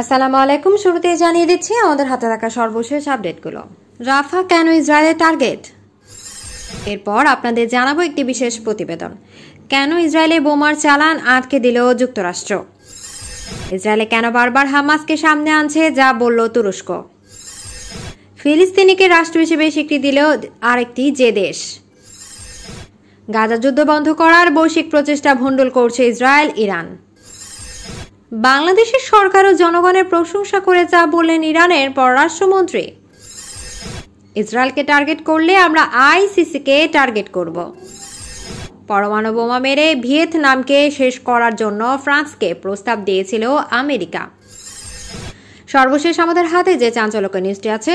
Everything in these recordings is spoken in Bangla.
আসসালামু আলাইকুম শুরুতে জানিয়ে দিচ্ছি আমাদের হাতে থাকা সর্বশেষ আপডেটগুলো রাফা কেন ইসরায়েলের টার্গেট এরপর আপনাদের জানাবো একটি বিশেষ প্রতিবেদন কেন ইসরায়েলে বোমার চালান আটকে দিল যুক্তরাষ্ট্র ইসরায়েলে কেন বারবার হামাসকে সামনে আনছে যা বলল তুরস্ক ফিলিস্তিনিকে রাষ্ট্র হিসেবে স্বীকৃতি দিল আরেকটি যে দেশ গাজা যুদ্ধ বন্ধ করার বৈশ্বিক প্রচেষ্টা ভণ্ডুল করছে ইসরায়েল ইরান বাংলাদেশের সরকার ও জনগণের প্রশংসা করে যা বললেন ইরানের পররাষ্ট্রমন্ত্রী ইসরায়েলকে টার্গেট করলে আমরা আইসিসিকে টার্গেট করব পরমাণু বোমা মেরে ভিয়েতনামকে শেষ করার জন্য ফ্রান্সকে প্রস্তাব দিয়েছিল আমেরিকা সর্বশেষ আমাদের হাতে যে চাঞ্চল্যকর নিউজটি আছে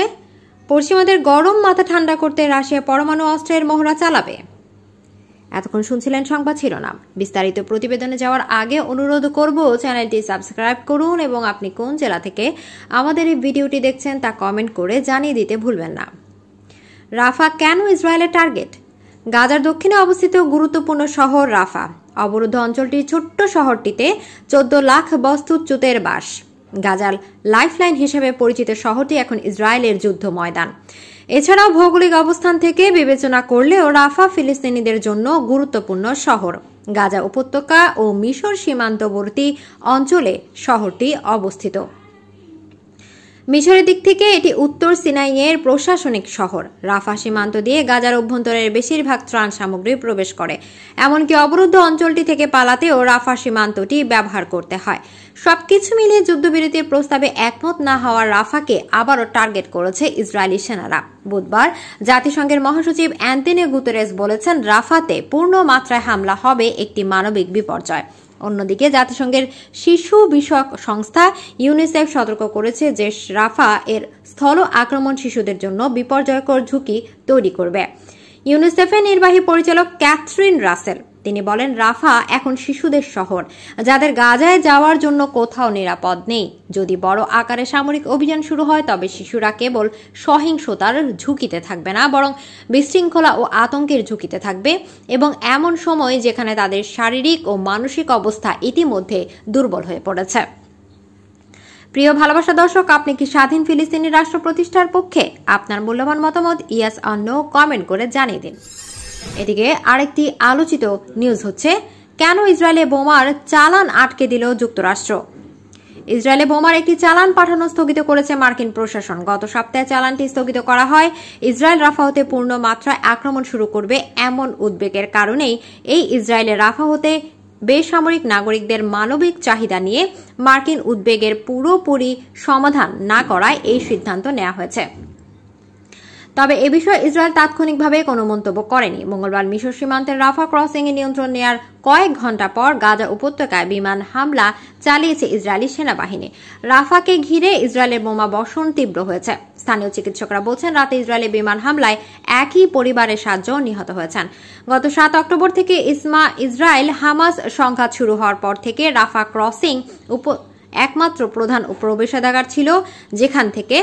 পশ্চিমাদের গরম মাথা ঠান্ডা করতে রাশিয়া পরমাণু অস্ত্রের মহড়া চালাবে এতক্ষণ শুনছিলেন সংবাদ শিরোনাম বিস্তারিত প্রতিবেদনে যাওয়ার আগে অনুরোধ করব চ্যানেলটি সাবস্ক্রাইব করুন এবং আপনি কোন জেলা থেকে আমাদের এই ভিডিওটি দেখছেন তা কমেন্ট করে জানিয়ে দিতে ভুলবেন না রাফা কেন ইসরায়েলের টার্গেট গাজার দক্ষিণে অবস্থিত গুরুত্বপূর্ণ শহর রাফা অবরুদ্ধ অঞ্চলটির ছোট্ট শহরটিতে চোদ্দ লাখ বস্তু বাস গাজার লাইফলাইন হিসেবে পরিচিত শহরটি এখন ইসরায়েলের যুদ্ধ ময়দান এছাড়াও ভৌগোলিক অবস্থান থেকে বিবেচনা করলেও রাফা ফিলিস্তিনিদের জন্য গুরুত্বপূর্ণ শহর গাজা উপত্যকা ও মিশর সীমান্তবর্তী অঞ্চলে শহরটি অবস্থিত মিশরের দিক থেকে এটি উত্তর সিনাইয়ের প্রশাসনিক শহর রাফা সীমান্ত দিয়ে গাজার অভ্যন্তরের বেশিরভাগ ত্রাণ সামগ্রী প্রবেশ করে এমনকি অবরুদ্ধ অঞ্চলটি থেকে পালাতেও রাফা সীমান্তটি ব্যবহার করতে হয় সবকিছু মিলিয়ে যুদ্ধবিরতির প্রস্তাবে একমত না হওয়ার রাফাকে আবারও টার্গেট করেছে ইসরায়েলি সেনারা বুধবার জাতিসংঘের মহাসচিব অ্যান্টনি গুতেরেস বলেছেন রাফাতে পূর্ণ মাত্রায় হামলা হবে একটি মানবিক বিপর্যয় অন্যদিকে জাতিসংঘের শিশু বিষয়ক সংস্থা ইউনিসেফ সতর্ক করেছে যে রাফা এর স্থল আক্রমণ শিশুদের জন্য বিপর্যয়কর ঝুঁকি তৈরি করবে ইউনিসেফের নির্বাহী পরিচালক ক্যাথরিন রাসেল তিনি বলেন রাফা এখন শিশুদের শহর যাদের গাজায় যাওয়ার জন্য কোথাও নিরাপদ নেই যদি বড় আকারে সামরিক অভিযান শুরু হয় তবে শিশুরা কেবল সহিংসতার ঝুঁকিতে থাকবে না বরং বিশৃঙ্খলা ও আতঙ্কের ঝুঁকিতে থাকবে এবং এমন সময় যেখানে তাদের শারীরিক ও মানসিক অবস্থা ইতিমধ্যে দুর্বল হয়ে পড়েছে প্রিয় ভালোবাসা দর্শক আপনি কি স্বাধীন ফিলিস্তিনি রাষ্ট্র প্রতিষ্ঠার পক্ষে আপনার মূল্যবান মতামত ইয়াস অন্য কমেন্ট করে জানিয়ে দিন এদিকে আরেকটি আলোচিত নিউজ হচ্ছে কেন ইসরায়েলে বোমার চালান আটকে দিল যুক্তরাষ্ট্র ইসরায়েলে বোমার একটি চালান পাঠানো স্থগিত করেছে মার্কিন প্রশাসন গত সপ্তাহে চালানটি স্থগিত করা হয় ইসরায়েল রাফাহতে পূর্ণ মাত্রায় আক্রমণ শুরু করবে এমন উদ্বেগের কারণেই এই ইসরায়েলের রাফাহতে বেসামরিক নাগরিকদের মানবিক চাহিদা নিয়ে মার্কিন উদ্বেগের পুরোপুরি সমাধান না করায় এই সিদ্ধান্ত নেওয়া হয়েছে তবে এ বিষয়ে ইসরায়েল তাৎক্ষণিকভাবে কোনো মন্তব্য করেনি মঙ্গলবার মিশর সীমান্তের রাফা ক্রসিং এ নিয়ন্ত্রণ নেয়ার কয়েক ঘন্টা পর গাজা উপত্যকায় বিমান হামলা চালিয়েছে ইসরায়েলি সেনাবাহিনী রাফাকে ঘিরে ইসরায়েলের বোমা বর্ষণ তীব্র হয়েছে স্থানীয় চিকিৎসকরা বলছেন রাতে ইসরায়েলি বিমান হামলায় একই পরিবারের সাতজন নিহত হয়েছেন গত সাত অক্টোবর থেকে ইসমা ইসরায়েল হামাস সংঘাত শুরু হওয়ার পর থেকে রাফা ক্রসিং উপ একমাত্র প্রধান প্রবেশাধাগার ছিল যেখান থেকে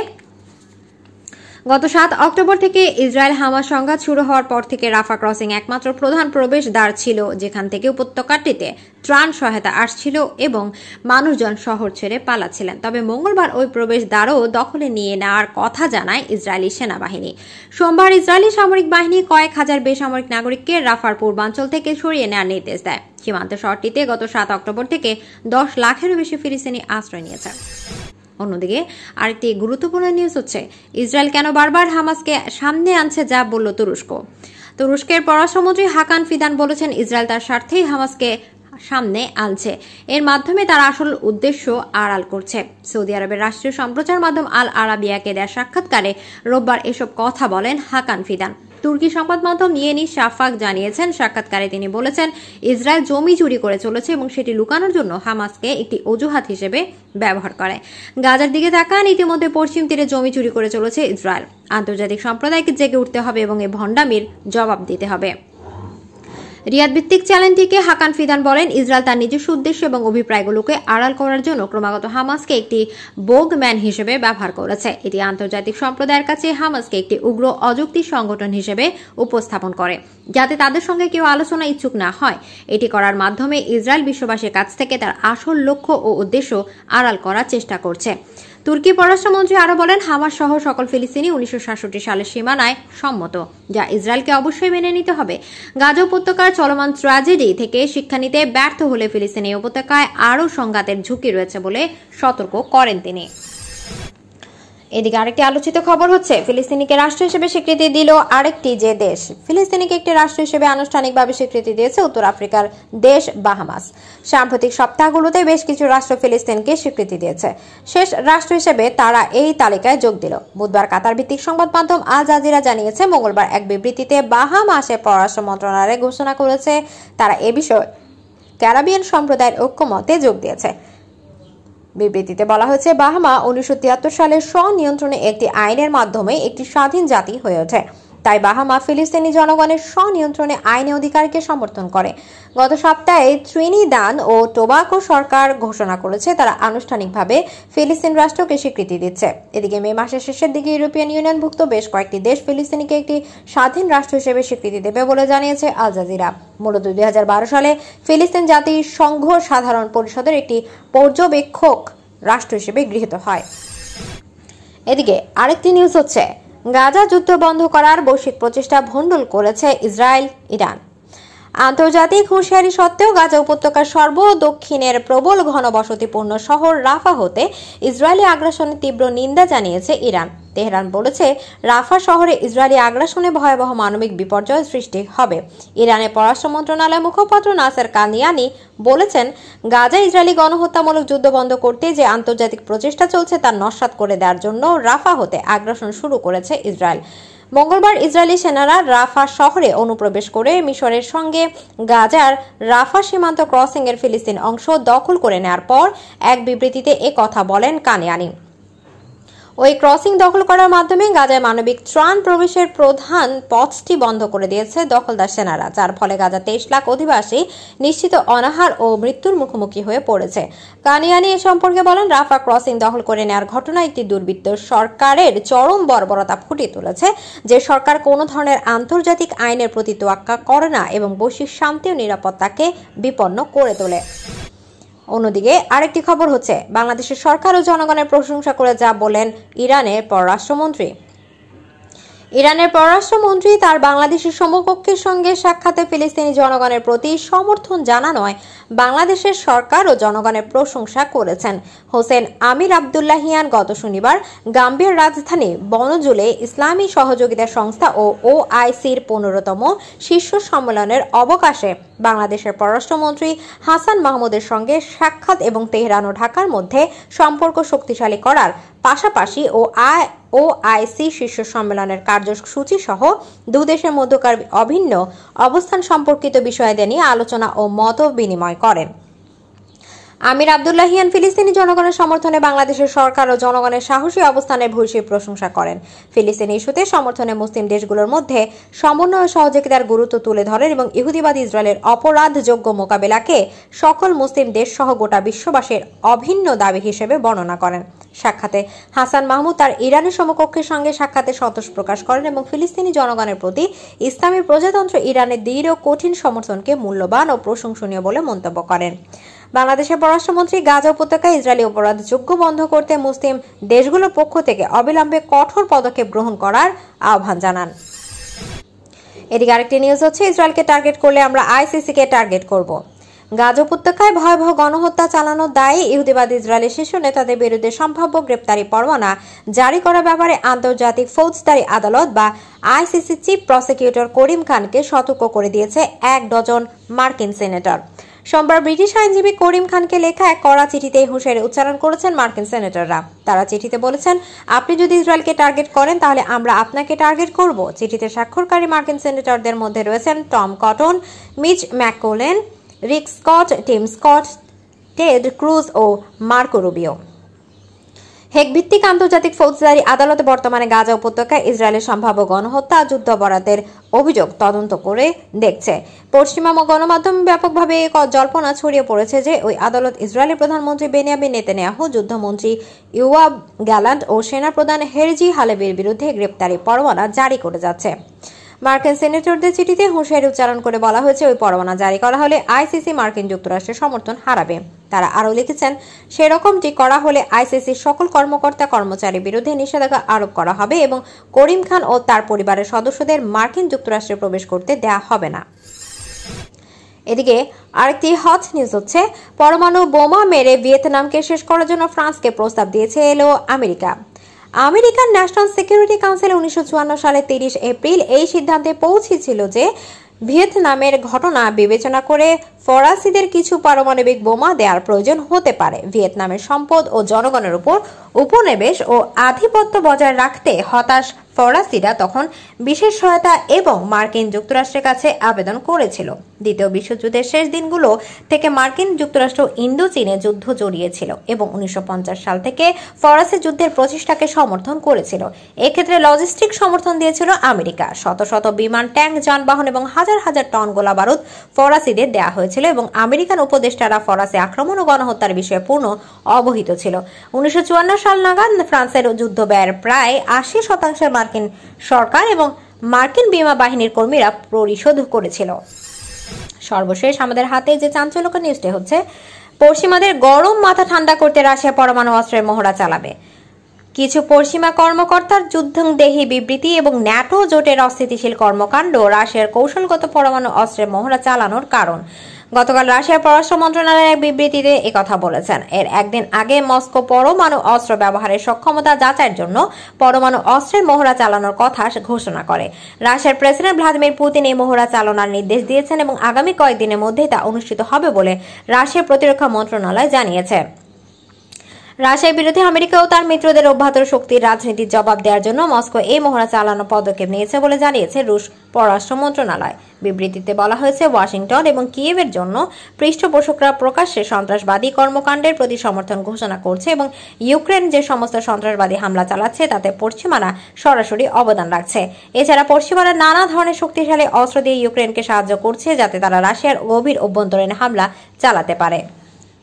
গত সাত অক্টোবর থেকে ইসরায়েল হামাস সংঘাত শুরু হওয়ার পর থেকে রাফা ক্রসিং একমাত্র প্রধান প্রবেশ দ্বার ছিল যেখান থেকে উপত্যকাটিতে ত্রাণ সহায়তা আসছিল এবং মানুষজন শহর ছেড়ে পালাচ্ছিলেন তবে মঙ্গলবার ওই প্রবেশ দ্বারও দখলে নিয়ে নেওয়ার কথা জানায় ইসরায়েলি সেনাবাহিনী সোমবার ইসরায়েলি সামরিক বাহিনী কয়েক হাজার বেসামরিক নাগরিককে রাফার পূর্বাঞ্চল থেকে সরিয়ে নেওয়ার নির্দেশ দেয় সীমান্ত শহরটিতে গত সাত অক্টোবর থেকে দশ লাখেরও বেশি ফিলিস্তিনি আশ্রয় নিয়েছে অন্যদিকে আরেকটি গুরুত্বপূর্ণ নিউজ হচ্ছে ইসরায়েল কেন বারবার হামাসকে সামনে আনছে যা বলল তুরস্ক তুরস্কের পররাষ্ট্রমন্ত্রী হাকান ফিদান বলেছেন ইসরায়েল তার স্বার্থেই হামাসকে সামনে আনছে এর মাধ্যমে তার আসল উদ্দেশ্য আড়াল করছে সৌদি আরবের রাষ্ট্রীয় সম্প্রচার মাধ্যম আল আরাবিয়াকে দেয়া সাক্ষাৎকারে রোববার এসব কথা বলেন হাকান ফিদান তুর্কি সংবাদ মাধ্যম নিয়েনি শাফাক জানিয়েছেন সাক্ষাৎকারে তিনি বলেছেন ইসরায়েল জমি চুরি করে চলেছে এবং সেটি লুকানোর জন্য হামাসকে একটি অজুহাত হিসেবে ব্যবহার করে গাজার দিকে তাকান ইতিমধ্যে পশ্চিম তীরে জমি চুরি করে চলেছে ইসরায়েল আন্তর্জাতিক সম্প্রদায়কে জেগে উঠতে হবে এবং এই ভণ্ডামির জবাব দিতে হবে রিয়াদ ভিত্তিক চ্যানেলটিকে হাকান ফিদান বলেন ইসরায়েল তার নিজস্ব উদ্দেশ্য এবং অভিপ্রায়গুলোকে আড়াল করার জন্য ক্রমাগত হামাসকে একটি বোগ ম্যান হিসেবে ব্যবহার করেছে এটি আন্তর্জাতিক সম্প্রদায়ের কাছে হামাসকে একটি উগ্র অযুক্তি সংগঠন হিসেবে উপস্থাপন করে যাতে তাদের সঙ্গে কেউ আলোচনা ইচ্ছুক না হয় এটি করার মাধ্যমে ইসরায়েল বিশ্ববাসীর কাছ থেকে তার আসল লক্ষ্য ও উদ্দেশ্য আড়াল করার চেষ্টা করছে তুর্কি পররাষ্ট্রমন্ত্রী আরও বলেন হামাস সহ সকল ফিলিস্তিনি উনিশশো সালের সীমানায় সম্মত যা ইসরায়েলকে অবশ্যই মেনে নিতে হবে গাজা উপত্যকার চলমান ট্র্যাজেডি থেকে শিক্ষা নিতে ব্যর্থ হলে ফিলিস্তিনি উপত্যকায় আরও সংঘাতের ঝুঁকি রয়েছে বলে সতর্ক করেন তিনি এদিকে আরেকটি আলোচিত খবর হচ্ছে ফিলিস্তিনিকে রাষ্ট্র হিসেবে স্বীকৃতি দিল আরেকটি যে দেশ ফিলিস্তিনিকে একটি রাষ্ট্র হিসেবে আনুষ্ঠানিকভাবে স্বীকৃতি দিয়েছে উত্তর আফ্রিকার দেশ বাহামাস সাম্প্রতিক সপ্তাহগুলোতে বেশ কিছু রাষ্ট্র ফিলিস্তিনকে স্বীকৃতি দিয়েছে শেষ রাষ্ট্র হিসেবে তারা এই তালিকায় যোগ দিল বুধবার কাতার ভিত্তিক সংবাদ মাধ্যম আল জাজিরা জানিয়েছে মঙ্গলবার এক বিবৃতিতে বাহামাসে পররাষ্ট্র মন্ত্রণালয়ে ঘোষণা করেছে তারা এ বিষয়ে ক্যারাবিয়ান সম্প্রদায়ের ঐক্যমতে যোগ দিয়েছে বিবৃতিতে বলা হয়েছে বাহামা উনিশশো সালে স্বনিয়ন্ত্রণে একটি আইনের মাধ্যমে একটি স্বাধীন জাতি হয়ে ওঠে তাই বাহামা ফিলিস্তিনি জনগণের স্বনিয়ন্ত্রণে আইনি অধিকারকে সমর্থন করে গত সপ্তাহে ত্রিনিদান ও টোবাকো সরকার ঘোষণা করেছে তারা আনুষ্ঠানিকভাবে ফিলিস্তিন রাষ্ট্রকে স্বীকৃতি দিচ্ছে এদিকে মে মাসের শেষের দিকে ইউরোপিয়ান ইউনিয়নভুক্ত বেশ কয়েকটি দেশ ফিলিস্তিনিকে একটি স্বাধীন রাষ্ট্র হিসেবে স্বীকৃতি দেবে বলে জানিয়েছে আল জাজিরা মূলত দুই সালে ফিলিস্তিন সংঘ সাধারণ পরিষদের একটি পর্যবেক্ষক রাষ্ট্র হিসেবে গৃহীত হয় এদিকে আরেকটি নিউজ হচ্ছে গাজা যুদ্ধ বন্ধ করার বৈশ্বিক প্রচেষ্টা ভণ্ডুল করেছে ইসরায়েল ইরান আন্তর্জাতিক হুঁশিয়ারি সত্ত্বেও গাজা উপত্যকার সর্বদক্ষিণের প্রবল ঘনবসতিপূর্ণ শহর রাফা হতে ইসরায়েলি আগ্রাসনের তীব্র নিন্দা জানিয়েছে ইরান তেহরান বলেছে রাফা শহরে ইসরায়েলি আগ্রাসনে ভয়াবহ মানবিক বিপর্যয় সৃষ্টি হবে ইরানের পররাষ্ট্র মন্ত্রণালয়ের মুখপাত্র নাসের কানিয়ানি বলেছেন গাজা ইসরায়েলি গণহত্যামূলক যুদ্ধ বন্ধ করতে যে আন্তর্জাতিক প্রচেষ্টা চলছে তা নস্বাত করে দেওয়ার জন্য রাফা হতে আগ্রাসন শুরু করেছে ইসরায়েল মঙ্গলবার ইসরায়েলি সেনারা রাফা শহরে অনুপ্রবেশ করে মিশরের সঙ্গে গাজার রাফা সীমান্ত ক্রসিংয়ের ফিলিস্তিন অংশ দখল করে নেয়ার পর এক বিবৃতিতে কথা বলেন কানিয়ানি ওই ক্রসিং দখল করার মাধ্যমে গাজায় মানবিক ত্রাণ প্রবেশের প্রধান পথটি বন্ধ করে দিয়েছে দখলদার সেনারা যার ফলে গাজা তেইশ লাখ অধিবাসী নিশ্চিত অনাহার ও মৃত্যুর মুখোমুখি হয়ে পড়েছে কানিয়ানি এ সম্পর্কে বলেন রাফা ক্রসিং দখল করে নেওয়ার ঘটনা একটি দুর্বৃত্ত সরকারের চরম বর্বরতা ফুটিয়ে তুলেছে যে সরকার কোনো ধরনের আন্তর্জাতিক আইনের প্রতি তোয়াক্কা করে না এবং বৈশ্বিক শান্তি ও নিরাপত্তাকে বিপন্ন করে তোলে অন্যদিকে আরেকটি খবর হচ্ছে বাংলাদেশের সরকার ও জনগণের প্রশংসা করে যা বলেন ইরানের পররাষ্ট্রমন্ত্রী ইরানের পররাষ্ট্রমন্ত্রী তার বাংলাদেশের সমকক্ষের সঙ্গে সাক্ষাতে ফিলিস্তিনি জনগণের প্রতি সমর্থন জানানোয় বাংলাদেশের সরকার ও জনগণের প্রশংসা করেছেন হোসেন আমির আবদুল্লাহিয়ান গত শনিবার গাম্বিয়ার রাজধানী বনজুলে ইসলামী সহযোগিতা সংস্থা ও ওআইসির পনেরোতম শীর্ষ সম্মেলনের অবকাশে বাংলাদেশের পররাষ্ট্রমন্ত্রী হাসান মাহমুদের সঙ্গে সাক্ষাৎ এবং তেহরান ও ঢাকার মধ্যে সম্পর্ক শক্তিশালী করার পাশাপাশি ও আয় ও আইসি শীর্ষ সম্মেলনের কার্যসূচি সহ দুদেশের মধ্যকার অভিন্ন অবস্থান সম্পর্কিত বিষয়াদি নিয়ে আলোচনা ও মত বিনিময় করেন আমির আবদুল্লাহিয়ান ফিলিস্তিনি জনগণের সমর্থনে বাংলাদেশের সরকার ও জনগণের সাহসী অবস্থানের ভূয়সীর প্রশংসা করেন ফিলিস্তিনি ইস্যুতে সমর্থনে মুসলিম দেশগুলোর মধ্যে সমন্বয় ও সহযোগিতার গুরুত্ব তুলে ধরেন এবং ইহুদিবাদ ইসরায়েলের অপরাধযোগ্য মোকাবেলাকে সকল মুসলিম দেশ সহ গোটা বিশ্ববাসীর অভিন্ন দাবি হিসেবে বর্ণনা করেন সাক্ষাতে হাসান মাহমুদ তার ইরানের সমকক্ষের সঙ্গে সাক্ষাতে সন্তোষ প্রকাশ করেন এবং ফিলিস্তিনি জনগণের প্রতি ইসলামী প্রজাতন্ত্র ইরানের দৃঢ় কঠিন সমর্থনকে মূল্যবান ও প্রশংসনীয় বলে মন্তব্য করেন বাংলাদেশের পররাষ্ট্রমন্ত্রী গাজা উপত্যকায় ইসরায়েলি অপরাধ যোগ্য বন্ধ করতে মুসলিম দেশগুলোর পক্ষ থেকে অবিলম্বে কঠোর পদক্ষেপ গ্রহণ করার আহ্বান জানান এদিকে আরেকটি নিউজ হচ্ছে ইসরায়েলকে টার্গেট করলে আমরা আইসিসিকে টার্গেট করব গাজ উপত্যকায় ভয়াবহ গণহত্যা চালানোর দায়ে ইহুদিবাদ ইসরায়েলের শীর্ষ নেতাদের বিরুদ্ধে সম্ভাব্য গ্রেপ্তারি পরোয়ানা জারি করার ব্যাপারে আন্তর্জাতিক ফৌজদারি আদালত বা আইসিসি চিফ প্রসিকিউটর করিম খানকে সতর্ক করে দিয়েছে এক ডজন মার্কিন সেনেটর সোমবার ব্রিটিশ আইনজীবী করিম খানকে লেখা এক কড়া চিঠিতে হুঁশিয়ারি উচ্চারণ করেছেন মার্কিন সেনেটররা তারা চিঠিতে বলেছেন আপনি যদি ইসরায়েলকে টার্গেট করেন তাহলে আমরা আপনাকে টার্গেট করব চিঠিতে স্বাক্ষরকারী মার্কিন সেনেটরদের মধ্যে রয়েছেন Tom Cotton Mitch McConnell Rick Scott Tim Scott Ted Cruz ও মার্কো রুবিও হেকভিত্তিক আন্তর্জাতিক ফৌজদারি আদালতে বর্তমানে গাজা উপত্যকায় ইসরায়েলের সম্ভাব্য গণহত্যা যুদ্ধাপরাধের অভিযোগ তদন্ত করে দেখছে পশ্চিমবঙ্গ গণমাধ্যম ব্যাপকভাবে জল্পনা ছড়িয়ে পড়েছে যে ওই আদালত ইসরায়েলের প্রধানমন্ত্রী বেনিয়াবিন নেতেনিয়াহু যুদ্ধমন্ত্রী ইউয়াব গ্যালান্ট ও সেনাপ্রধান হেরজি হালেবির বিরুদ্ধে গ্রেপ্তারি পরোয়ানা জারি করে যাচ্ছে মার্কিন সিনেটরদের চিঠিতে হুঁশিয়ারি উচ্চারণ করে বলা হয়েছে ওই পরোয়ানা জারি করা হলে আইসিসি মার্কিন যুক্তরাষ্ট্রের সমর্থন হারাবে তারা আরও লিখেছেন সেরকমটি করা হলে আইসিসির সকল কর্মকর্তা কর্মচারীর বিরুদ্ধে নিষেধাজ্ঞা আরোপ করা হবে এবং করিম খান ও তার পরিবারের সদস্যদের মার্কিন যুক্তরাষ্ট্রে প্রবেশ করতে দেয়া হবে না এদিকে আরেকটি হট নিউজ হচ্ছে পরমাণু বোমা মেরে ভিয়েতনামকে শেষ করার জন্য ফ্রান্সকে প্রস্তাব দিয়েছে এলো America American National Security Council উনিশশো সালে তিরিশ এপ্রিল এই সিদ্ধান্তে পৌঁছেছিল যে ভিয়েতনামের ঘটনা বিবেচনা করে ফরাসিদের কিছু পারমাণবিক বোমা দেওয়ার প্রয়োজন হতে পারে ভিয়েতনামের সম্পদ ও জনগণের উপর উপনিবেশ ও আধিপত্য বজায় রাখতে হতাশ ফরাসিরা তখন বিশেষ সহায়তা এবং মার্কিন যুক্তরাষ্ট্রের কাছে আবেদন করেছিল দ্বিতীয় বিশ্বযুদ্ধের শেষ দিনগুলো থেকে মার্কিন যুক্তরাষ্ট্র ইন্দো চীনে যুদ্ধ জড়িয়েছিল এবং উনিশশো সাল থেকে ফরাসি যুদ্ধের প্রচেষ্টাকে সমর্থন করেছিল এক্ষেত্রে লজিস্টিক সমর্থন দিয়েছিল আমেরিকা শত শত বিমান ট্যাঙ্ক যানবাহন এবং হাজার হাজার টন গোলা বারুদ ফরাসিদের দেওয়া হয়েছিল এবং আমেরিকান উপদেষ্টারা ফরাসি আক্রমণ ও গণহত্যার বিষয়ে পূর্ণ অবহিত ছিল উনিশশো সাল নাগাদ ফ্রান্সের যুদ্ধ ব্যয়ের প্রায় আশি শতাংশের মার্কিন সরকার এবং মার্কিন বিমা বাহিনীর কর্মীরা পরিশোধ করেছিল সর্বশেষ আমাদের হাতে যে চাঞ্চল্যকর নিউজটি হচ্ছে পশ্চিমাদের গরম মাথা ঠান্ডা করতে রাশিয়া পরমাণু অস্ত্রের মহড়া চালাবে কিছু পশ্চিমা কর্মকর্তার দেহী বিবৃতি এবং ন্যাটো জোটের অস্থিতিশীল কর্মকাণ্ড রাশিয়ার কৌশলগত পরমাণু অস্ত্রের মহড়া চালানোর কারণ গতকাল রাশিয়ার পররাষ্ট্র মন্ত্রণালয়ের এক বিবৃতিতে কথা বলেছেন এর একদিন আগে মস্কো পরমাণু অস্ত্র ব্যবহারের সক্ষমতা যাচাইয়ের জন্য পরমাণু অস্ত্রের মহড়া চালানোর কথা ঘোষণা করে রাশিয়ার প্রেসিডেন্ট ভ্লাদিমির পুতিন এই মহড়া চালানোর নির্দেশ দিয়েছেন এবং আগামী কয়েকদিনের মধ্যেই তা অনুষ্ঠিত হবে বলে রাশিয়ার প্রতিরক্ষা মন্ত্রণালয় জানিয়েছে রাশিয়ার বিরুদ্ধে আমেরিকা ও তার মিত্রদের অব্যাহত শক্তির রাজনীতির জবাব দেওয়ার জন্য মস্কো এই মহড়া চালানো পদক্ষেপ নিয়েছে বলে জানিয়েছে রুশ পররাষ্ট্র মন্ত্রণালয় বিবৃতিতে বলা হয়েছে ওয়াশিংটন এবং কিয়েভের জন্য পৃষ্ঠপোষকরা প্রকাশ্যে সন্ত্রাসবাদী কর্মকাণ্ডের প্রতি সমর্থন ঘোষণা করছে এবং ইউক্রেন যে সমস্ত সন্ত্রাসবাদী হামলা চালাচ্ছে তাতে পশ্চিমারা সরাসরি অবদান রাখছে এছাড়া পশ্চিমারা নানা ধরনের শক্তিশালী অস্ত্র দিয়ে ইউক্রেনকে সাহায্য করছে যাতে তারা রাশিয়ার গভীর অভ্যন্তরীণ হামলা চালাতে পারে